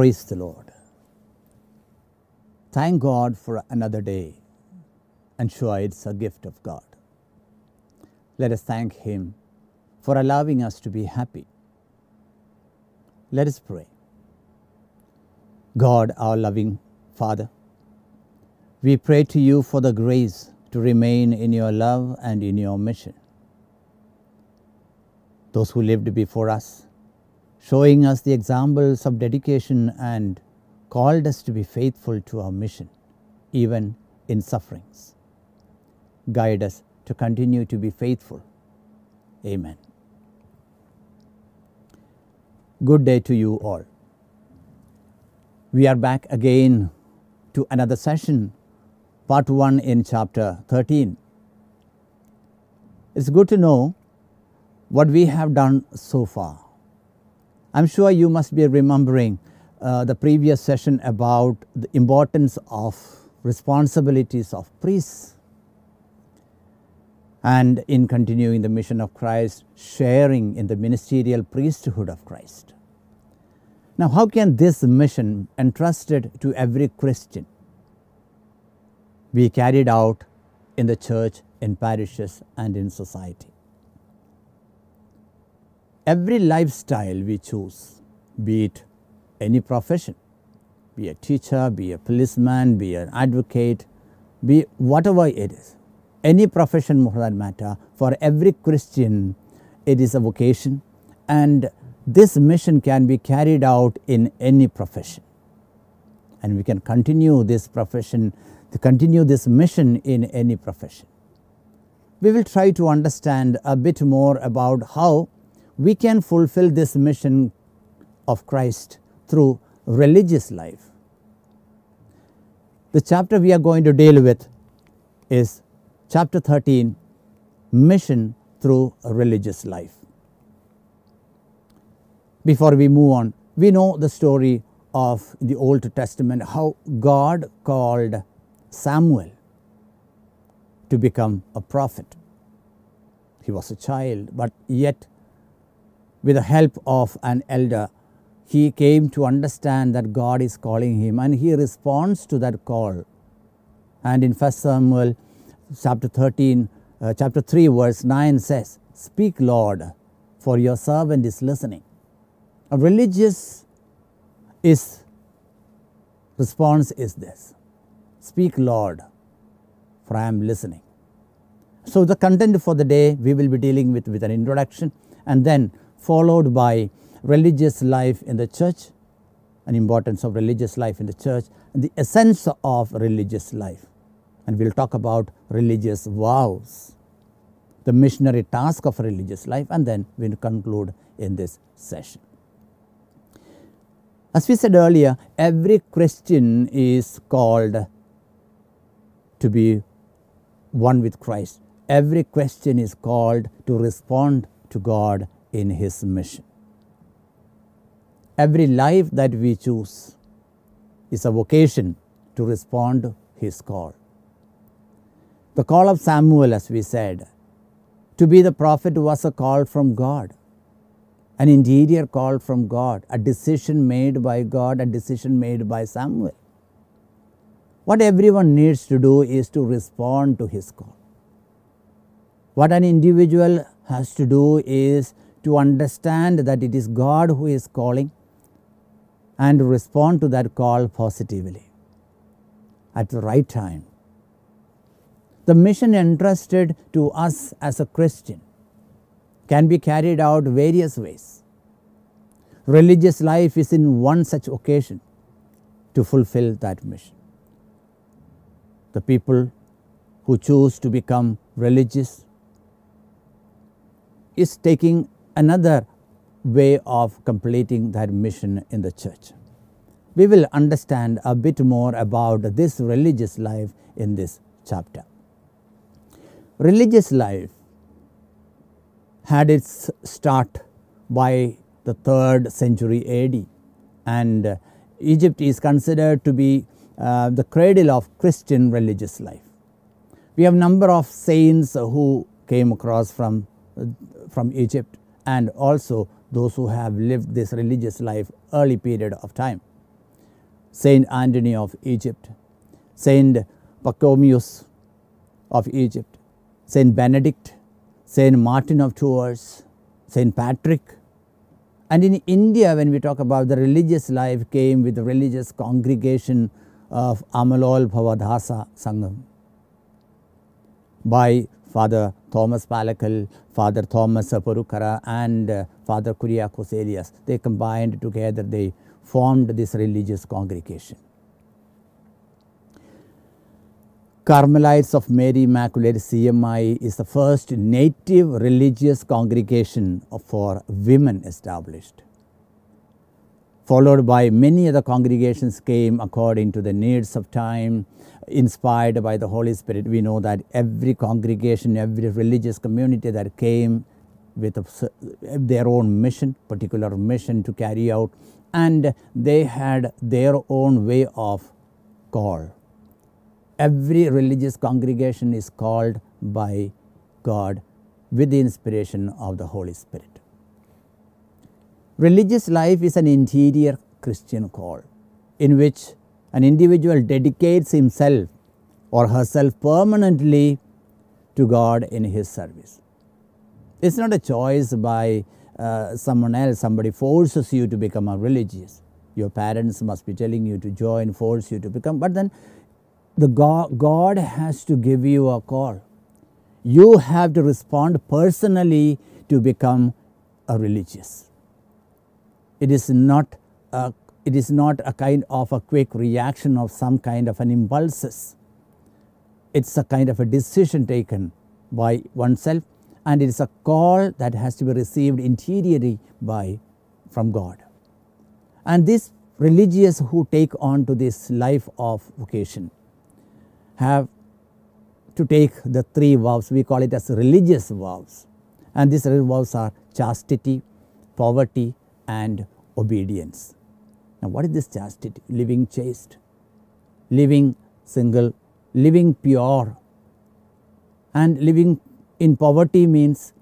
Praise the Lord. Thank God for another day and sure it's a gift of God. Let us thank Him for allowing us to be happy. Let us pray. God, our loving Father, we pray to you for the grace to remain in your love and in your mission. Those who lived before us showing us the examples of dedication and called us to be faithful to our mission, even in sufferings. Guide us to continue to be faithful. Amen. Good day to you all. We are back again to another session, part 1 in chapter 13. It's good to know what we have done so far I am sure you must be remembering uh, the previous session about the importance of responsibilities of priests and in continuing the mission of Christ, sharing in the ministerial priesthood of Christ. Now, how can this mission entrusted to every Christian be carried out in the church, in parishes, and in society? every lifestyle we choose, be it any profession, be a teacher, be a policeman, be an advocate, be whatever it is, any profession for that matter, for every Christian, it is a vocation and this mission can be carried out in any profession. And we can continue this profession, to continue this mission in any profession. We will try to understand a bit more about how we can fulfill this mission of Christ through religious life. The chapter we are going to deal with is chapter 13 Mission through religious life. Before we move on, we know the story of the Old Testament how God called Samuel to become a prophet. He was a child, but yet with the help of an elder he came to understand that God is calling him and he responds to that call. And in 1 Samuel chapter 13, uh, chapter 3, verse 9 says, Speak, Lord, for your servant is listening. A religious is response is this Speak, Lord, for I am listening. So, the content for the day we will be dealing with with an introduction and then followed by religious life in the church and importance of religious life in the church and the essence of religious life. And we will talk about religious vows, the missionary task of religious life and then we will conclude in this session. As we said earlier, every Christian is called to be one with Christ. Every Christian is called to respond to God in His mission. Every life that we choose is a vocation to respond His call. The call of Samuel, as we said, to be the prophet was a call from God, an interior call from God, a decision made by God, a decision made by Samuel. What everyone needs to do is to respond to his call. What an individual has to do is to understand that it is God who is calling and respond to that call positively at the right time. The mission entrusted to us as a Christian can be carried out various ways. Religious life is in one such occasion to fulfill that mission. The people who choose to become religious is taking another way of completing their mission in the church. We will understand a bit more about this religious life in this chapter. Religious life had its start by the 3rd century AD and Egypt is considered to be uh, the cradle of Christian religious life. We have number of saints who came across from, from Egypt and also those who have lived this religious life early period of time. Saint Anthony of Egypt, Saint Pacomius of Egypt, Saint Benedict, Saint Martin of Tours, Saint Patrick. And in India when we talk about the religious life came with the religious congregation of Amalol Bhavadhasa Sangam by Father Thomas Palakal, Father Thomas Porukara and uh, Father Kuriakos Elias. They combined together, they formed this religious congregation. Carmelites of Mary Immaculate CMI is the first native religious congregation for women established. Followed by many other congregations came according to the needs of time inspired by the Holy Spirit. We know that every congregation, every religious community that came with a, their own mission, particular mission to carry out, and they had their own way of call. Every religious congregation is called by God with the inspiration of the Holy Spirit. Religious life is an interior Christian call in which an individual dedicates himself or herself permanently to God in his service. It's not a choice by uh, someone else, somebody forces you to become a religious. Your parents must be telling you to join, force you to become, but then the God, God has to give you a call. You have to respond personally to become a religious. It is not a it is not a kind of a quick reaction of some kind of an impulses. It is a kind of a decision taken by oneself and it is a call that has to be received interiorly by from God. And these religious who take on to this life of vocation have to take the three vows we call it as religious vows and these religious vows are chastity, poverty and obedience. Now, what is this chastity? Living chaste, living single, living pure and living in poverty means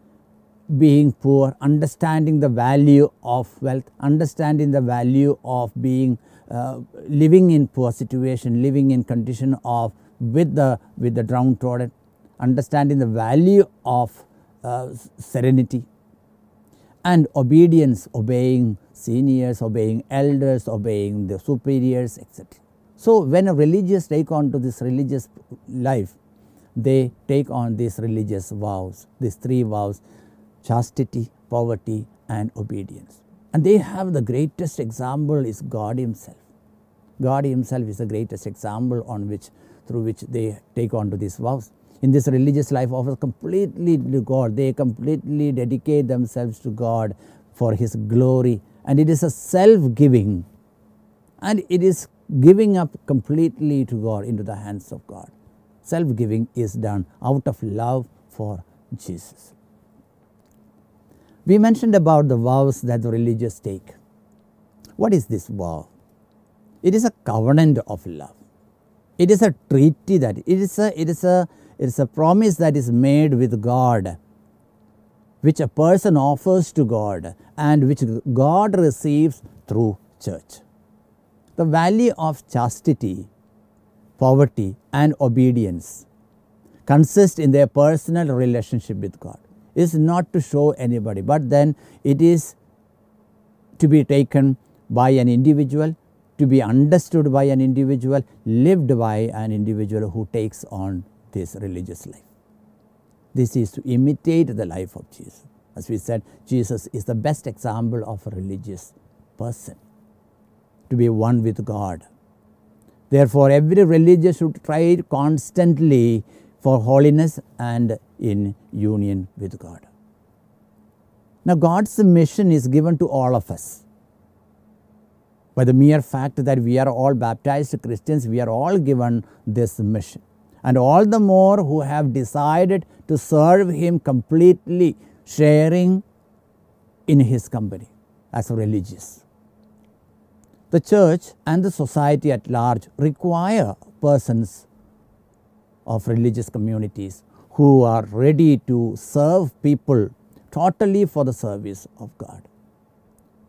being poor, understanding the value of wealth, understanding the value of being uh, living in poor situation, living in condition of with the with the downtrodden, understanding the value of uh, serenity, and obedience obeying seniors, obeying elders, obeying the superiors etc. So, when a religious take on to this religious life, they take on these religious vows, these three vows chastity, poverty and obedience. And they have the greatest example is God himself. God himself is the greatest example on which through which they take on to these vows in this religious life offer completely to God. They completely dedicate themselves to God for His glory and it is a self giving and it is giving up completely to God into the hands of God. Self giving is done out of love for Jesus. We mentioned about the vows that the religious take. What is this vow? It is a covenant of love. It is a treaty that it is a it is a it is a promise that is made with God, which a person offers to God and which God receives through church. The value of chastity, poverty and obedience consist in their personal relationship with God. It is not to show anybody, but then it is to be taken by an individual to be understood by an individual, lived by an individual who takes on this religious life. This is to imitate the life of Jesus. As we said, Jesus is the best example of a religious person to be one with God. Therefore, every religious should try constantly for holiness and in union with God. Now, God's mission is given to all of us. By the mere fact that we are all baptized Christians, we are all given this mission and all the more who have decided to serve him completely, sharing in his company as religious. The church and the society at large require persons of religious communities who are ready to serve people totally for the service of God.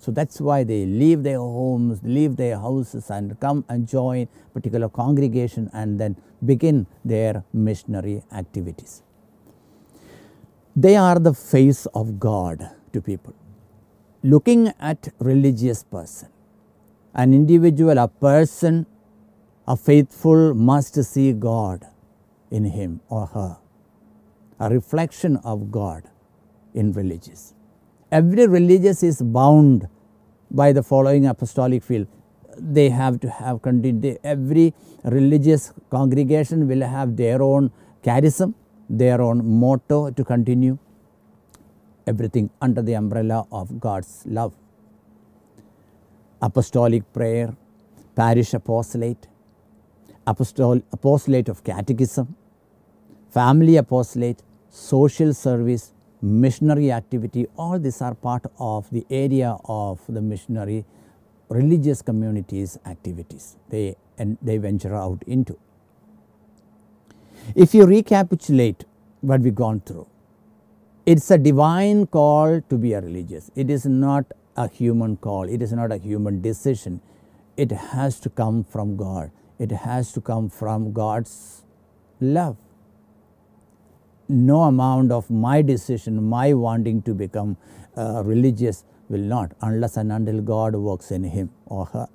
So that's why they leave their homes, leave their houses and come and join particular congregation and then begin their missionary activities. They are the face of God to people. Looking at religious person, an individual, a person, a faithful must see God in him or her, a reflection of God in religious every religious is bound by the following apostolic field. They have to have every religious congregation will have their own charism, their own motto to continue everything under the umbrella of God's love. Apostolic prayer, parish apostolate, apostol apostolate of catechism, family apostolate, social service, missionary activity, all these are part of the area of the missionary religious communities activities they, and they venture out into. If you recapitulate what we gone through, it is a divine call to be a religious. It is not a human call. It is not a human decision. It has to come from God. It has to come from God's love no amount of my decision, my wanting to become uh, religious will not unless and until God works in him or her.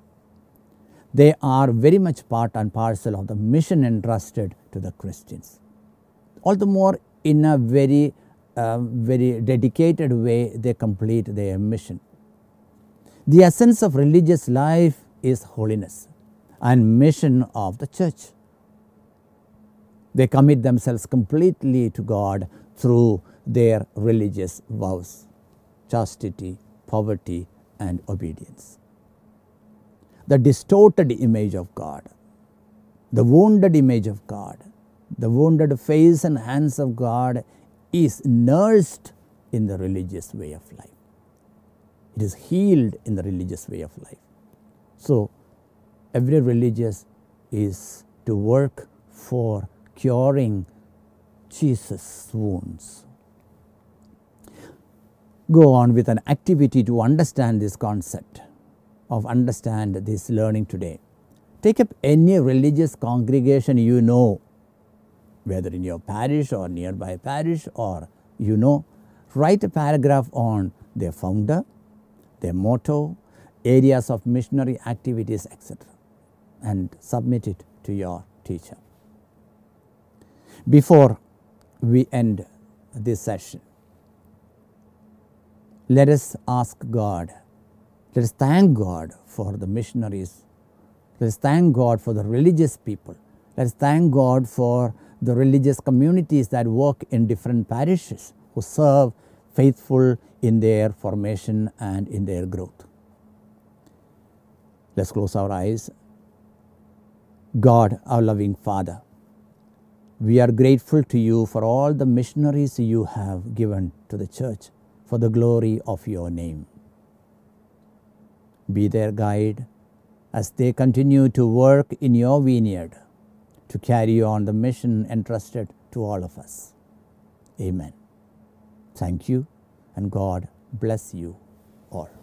They are very much part and parcel of the mission entrusted to the Christians. All the more in a very, uh, very dedicated way they complete their mission. The essence of religious life is holiness and mission of the church. They commit themselves completely to God through their religious vows, chastity, poverty and obedience. The distorted image of God, the wounded image of God, the wounded face and hands of God is nursed in the religious way of life. It is healed in the religious way of life. So, every religious is to work for curing Jesus' wounds. Go on with an activity to understand this concept of understand this learning today. Take up any religious congregation you know, whether in your parish or nearby parish or you know, write a paragraph on their founder, their motto, areas of missionary activities, etc., and submit it to your teacher before we end this session. Let us ask God, let us thank God for the missionaries, let us thank God for the religious people, let us thank God for the religious communities that work in different parishes who serve faithful in their formation and in their growth. Let's close our eyes. God, our loving Father, we are grateful to you for all the missionaries you have given to the church for the glory of your name. Be their guide as they continue to work in your vineyard to carry on the mission entrusted to all of us. Amen. Thank you, and God bless you all.